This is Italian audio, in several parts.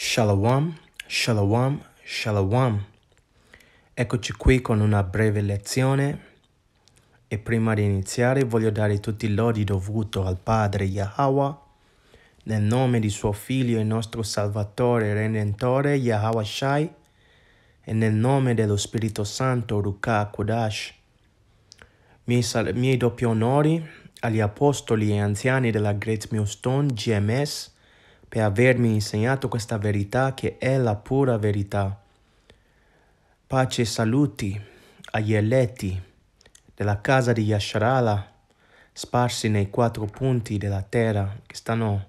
Shalom, shalom, shalom. Eccoci qui con una breve lezione e prima di iniziare voglio dare tutti i lodi dovuto al Padre Yahweh nel nome di suo Figlio e nostro Salvatore e Redentore Yahweh Shai e nel nome dello Spirito Santo Ruka Kodash. Miei, miei doppi onori agli apostoli e anziani della Great Millstone GMS per avermi insegnato questa verità che è la pura verità. Pace e saluti agli eletti della casa di Yasharala, sparsi nei quattro punti della terra, che stanno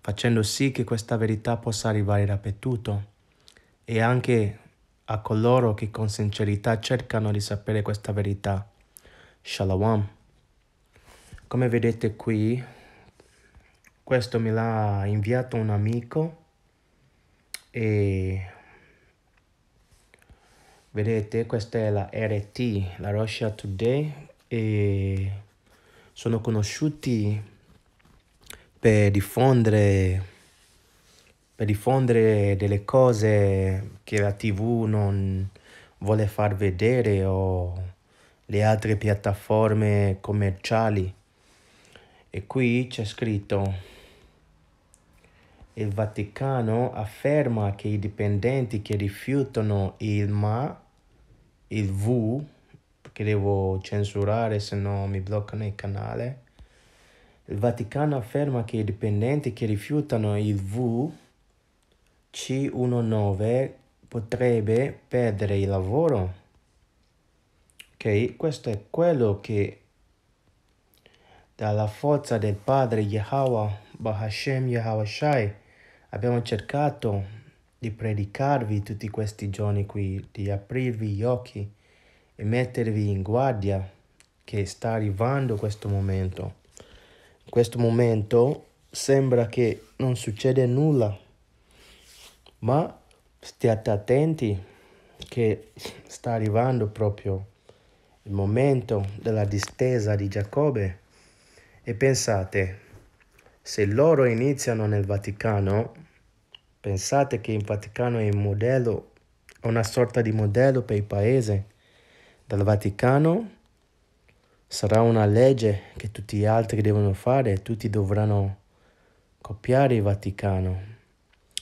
facendo sì che questa verità possa arrivare dappertutto, e anche a coloro che con sincerità cercano di sapere questa verità. Shalom. Come vedete qui, questo me l'ha inviato un amico e vedete questa è la RT, la Russia Today e sono conosciuti per diffondere per diffondere delle cose che la tv non vuole far vedere o le altre piattaforme commerciali e qui c'è scritto il Vaticano afferma che i dipendenti che rifiutano il ma, il V, che devo censurare se no mi bloccano il canale, il Vaticano afferma che i dipendenti che rifiutano il V C19 potrebbe perdere il lavoro. Ok, questo è quello che dalla forza del Padre Yahweh Bahashem Yahweh Shai. Abbiamo cercato di predicarvi tutti questi giorni qui, di aprirvi gli occhi e mettervi in guardia che sta arrivando questo momento. In questo momento sembra che non succede nulla, ma stiate attenti che sta arrivando proprio il momento della distesa di Giacobbe e pensate, se loro iniziano nel Vaticano, pensate che il Vaticano è un modello, una sorta di modello per il paese. Dal Vaticano sarà una legge che tutti gli altri devono fare, tutti dovranno copiare il Vaticano.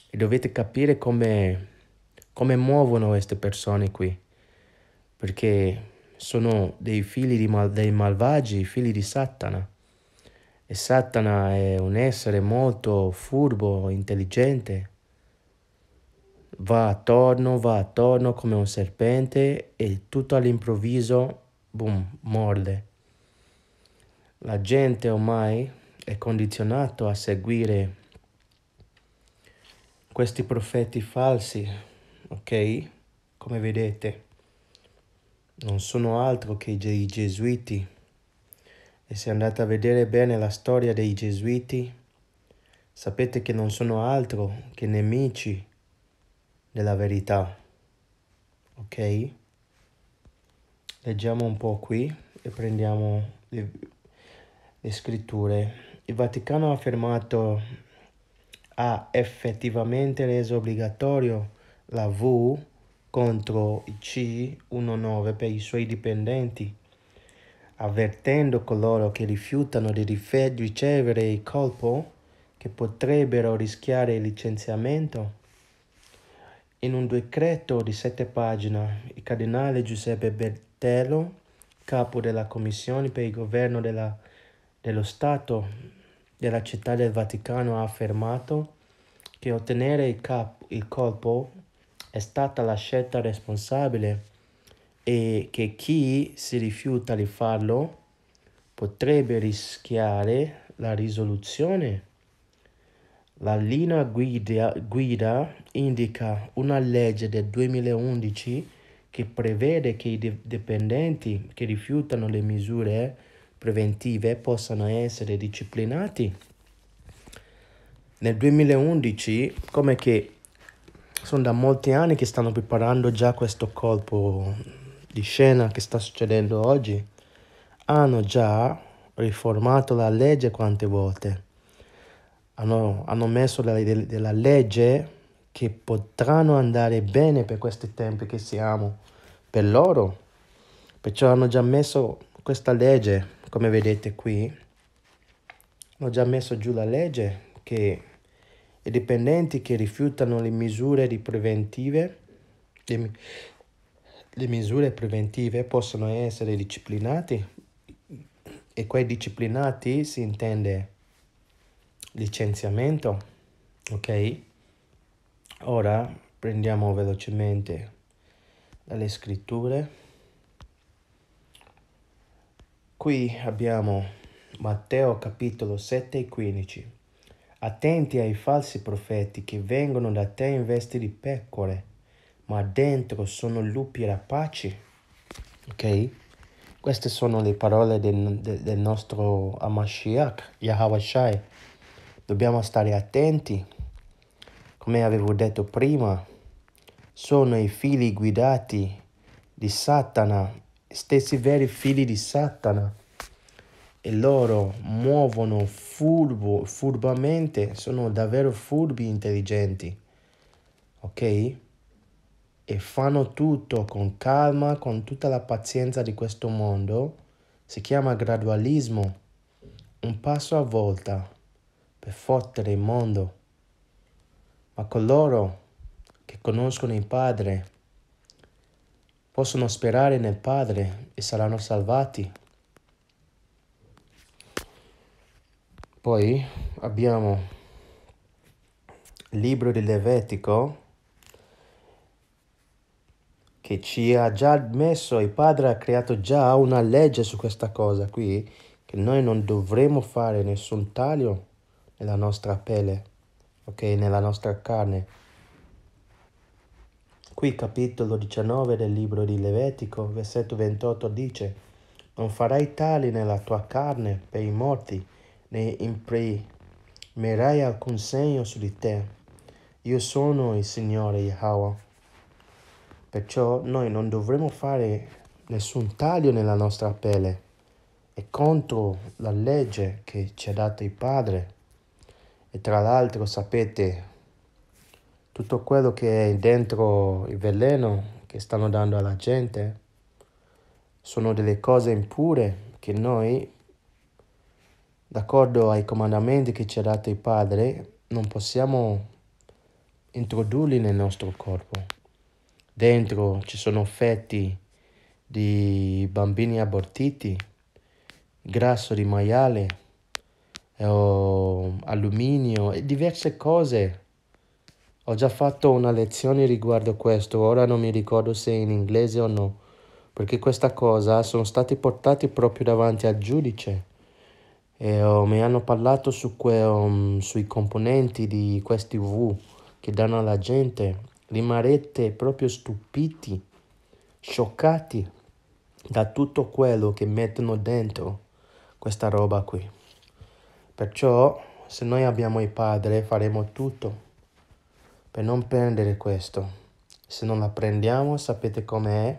E dovete capire come, come muovono queste persone qui, perché sono dei figli mal, dei malvagi, figli di Satana e Satana è un essere molto furbo, intelligente. Va attorno, va attorno come un serpente e tutto all'improvviso, boom, morde. La gente ormai è condizionata a seguire questi profeti falsi, ok? Come vedete, non sono altro che i gesuiti. E se andate a vedere bene la storia dei gesuiti, sapete che non sono altro che nemici della verità. Ok? Leggiamo un po' qui e prendiamo le, le scritture. Il Vaticano ha affermato ha effettivamente reso obbligatorio la V contro il C19 per i suoi dipendenti avvertendo coloro che rifiutano di ricevere il colpo che potrebbero rischiare il licenziamento. In un decreto di sette pagine, il cardinale Giuseppe Bertello, capo della Commissione per il Governo della, dello Stato della Città del Vaticano, ha affermato che ottenere il, cap- il colpo è stata la scelta responsabile e che chi si rifiuta di farlo potrebbe rischiare la risoluzione. La linea guida, guida indica una legge del 2011 che prevede che i dipendenti che rifiutano le misure preventive possano essere disciplinati. Nel 2011, come che sono da molti anni che stanno preparando già questo colpo di scena che sta succedendo oggi, hanno già riformato la legge quante volte. Hanno, hanno messo della, della legge che potranno andare bene per questi tempi che siamo, per loro. Perciò hanno già messo questa legge, come vedete qui, hanno già messo giù la legge che i dipendenti che rifiutano le misure di preventive, le misure preventive possono essere disciplinate e quei disciplinati si intende licenziamento, ok? Ora prendiamo velocemente dalle scritture. Qui abbiamo Matteo capitolo 7 e 15. Attenti ai falsi profeti che vengono da te in vesti di pecore ma dentro sono lupi rapaci. Ok? Queste sono le parole del, del nostro Amashiach, Yahawashai. Dobbiamo stare attenti. Come avevo detto prima, sono i figli guidati di Satana, stessi veri figli di Satana. E loro muovono furbo, furbamente, sono davvero furbi intelligenti. Ok? e fanno tutto con calma, con tutta la pazienza di questo mondo, si chiama gradualismo, un passo a volta per fottere il mondo. Ma coloro che conoscono il Padre possono sperare nel Padre e saranno salvati. Poi abbiamo il libro di Levitico che ci ha già messo, il Padre ha creato già una legge su questa cosa qui, che noi non dovremo fare nessun taglio nella nostra pelle, ok, nella nostra carne. Qui capitolo 19 del libro di Levetico, versetto 28 dice, non farai tali nella tua carne per i morti, né imprimerai alcun segno su di te. Io sono il Signore Yahweh Perciò noi non dovremmo fare nessun taglio nella nostra pelle. È contro la legge che ci ha dato il Padre. E tra l'altro sapete, tutto quello che è dentro il veleno che stanno dando alla gente sono delle cose impure che noi, d'accordo ai comandamenti che ci ha dato il Padre, non possiamo introdurli nel nostro corpo. Dentro ci sono feti di bambini abortiti, grasso di maiale, eh, alluminio e diverse cose. Ho già fatto una lezione riguardo questo, ora non mi ricordo se in inglese o no, perché questa cosa sono stati portati proprio davanti al giudice e oh, mi hanno parlato su que, um, sui componenti di questi V che danno alla gente rimarrete proprio stupiti, scioccati da tutto quello che mettono dentro questa roba qui. Perciò se noi abbiamo il Padre faremo tutto per non prendere questo. Se non la prendiamo, sapete com'è,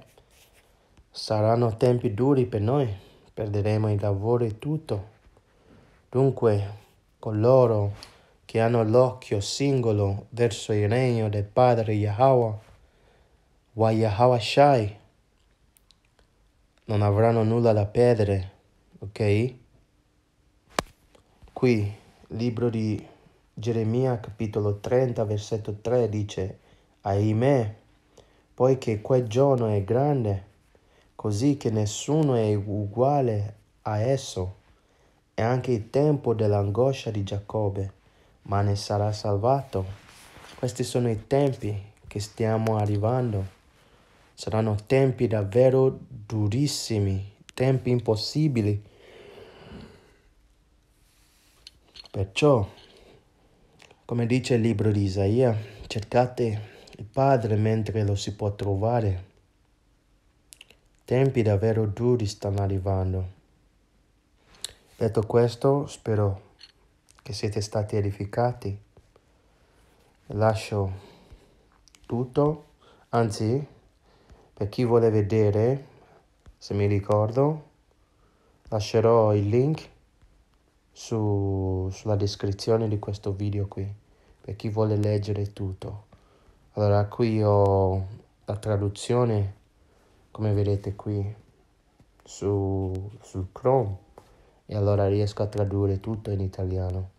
saranno tempi duri per noi, perderemo il lavoro e tutto. Dunque, coloro che hanno l'occhio singolo verso il regno del Padre Yahweh, wa Yahweh Shai, non avranno nulla da perdere, ok? Qui, libro di Geremia, capitolo 30, versetto 3, dice, Ahimè, poiché quel giorno è grande, così che nessuno è uguale a esso, e anche il tempo dell'angoscia di Giacobbe ma ne sarà salvato. Questi sono i tempi che stiamo arrivando. Saranno tempi davvero durissimi, tempi impossibili. Perciò, come dice il libro di Isaia, cercate il Padre mentre lo si può trovare. Tempi davvero duri stanno arrivando. Detto questo, spero che siete stati edificati. Lascio tutto, anzi, per chi vuole vedere, se mi ricordo, lascerò il link su, sulla descrizione di questo video qui, per chi vuole leggere tutto. Allora, qui ho la traduzione, come vedete qui, su, su Chrome e allora riesco a tradurre tutto in italiano.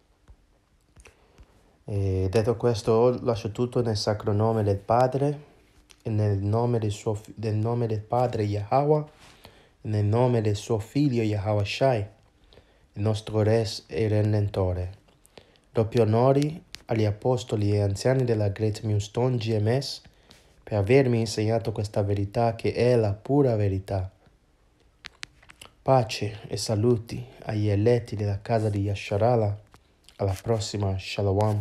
E detto questo, lascio tutto nel sacro nome del Padre, e nel nome del, suo, del nome del Padre Yahweh, e nel nome del suo figlio Yahweh Shai, il nostro Re e Redentore. Doppio onori agli apostoli e anziani della Great Millstone GMS per avermi insegnato questa verità che è la pura verità. Pace e saluti agli eletti della casa di Yasharala alla prossima, shalom.